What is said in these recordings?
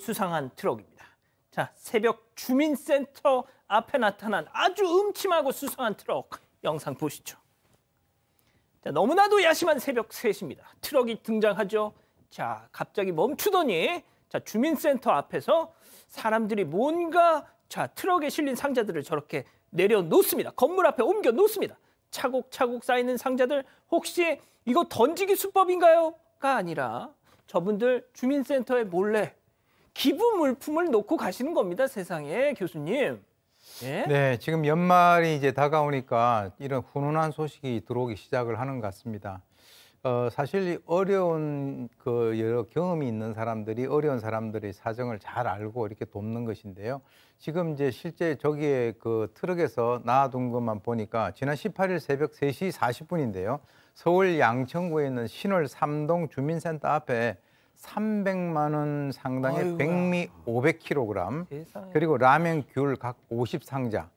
수상한 트럭입니다. 자, 새벽 주민센터 앞에 나타난 아주 음침하고 수상한 트럭 영상 보시죠. 자, 너무나도 야심한 새벽 3시입니다. 트럭이 등장하죠. 자, 갑자기 멈추더니 자, 주민센터 앞에서 사람들이 뭔가 자, 트럭에 실린 상자들을 저렇게 내려놓습니다. 건물 앞에 옮겨 놓습니다. 차곡차곡 쌓이는 상자들 혹시 이거 던지기 수법인가요?가 아니라 저분들 주민센터에 몰래 기부 물품을 놓고 가시는 겁니다, 세상에 교수님. 예? 네, 지금 연말이 이제 다가오니까 이런 훈훈한 소식이 들어오기 시작을 하는 것 같습니다. 어, 사실 어려운 그 여러 경험이 있는 사람들이 어려운 사람들의 사정을 잘 알고 이렇게 돕는 것인데요. 지금 이제 실제 저기에 그 트럭에서 놔둔 것만 보니까 지난 18일 새벽 3시 40분인데요. 서울 양천구에 있는 신월 3동 주민센터 앞에 300만 원 상당의 아이고야. 백미 500kg 세 그리고 라면 귤 각 50상자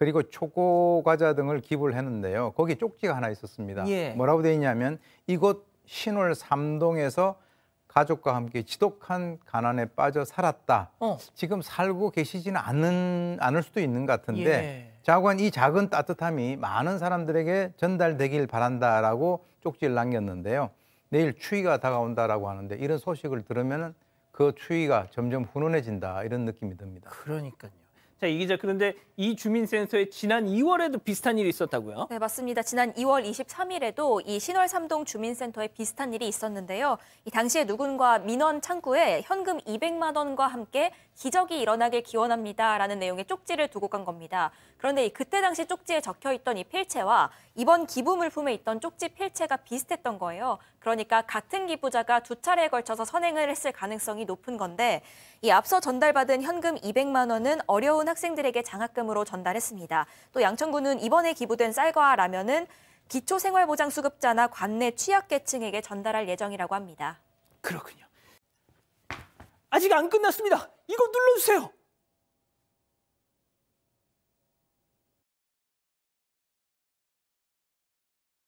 그리고 초고 과자 등을 기부를 했는데요. 거기 쪽지가 하나 있었습니다. 예. 뭐라고 돼 있냐면 이곳 신월 삼동에서 가족과 함께 지독한 가난에 빠져 살았다. 어. 지금 살고 계시지는 않는 않을 수도 있는 것 같은데 예. 자관 이 작은 따뜻함이 많은 사람들에게 전달되길 바란다라고 쪽지를 남겼는데요. 내일 추위가 다가온다라고 하는데 이런 소식을 들으면 그 추위가 점점 훈훈해진다 이런 느낌이 듭니다. 그러니까요. 자, 이 기자 그런데 이 주민 센터에 지난 2월에도 비슷한 일이 있었다고요? 네, 맞습니다. 지난 2월 23일에도 이 신월 3동 주민 센터에 비슷한 일이 있었는데요. 이 당시에 누군가 민원 창구에 현금 200만 원과 함께 기적이 일어나길 기원합니다라는 내용의 쪽지를 두고 간 겁니다. 그런데 그때 당시 쪽지에 적혀 있던 이 필체와 이번 기부 물품에 있던 쪽지 필체가 비슷했던 거예요. 그러니까 같은 기부자가 두 차례에 걸쳐서 선행을 했을 가능성이 높은 건데 이 앞서 전달받은 현금 200만 원은 어려운 학생들에게 장학금으로 전달했습니다. 또 양천구는 이번에 기부된 쌀과 라면은 기초생활보장수급자나 관내 취약계층에게 전달할 예정이라고 합니다. 그렇군요. 아직 안 끝났습니다. 이거 눌러주세요.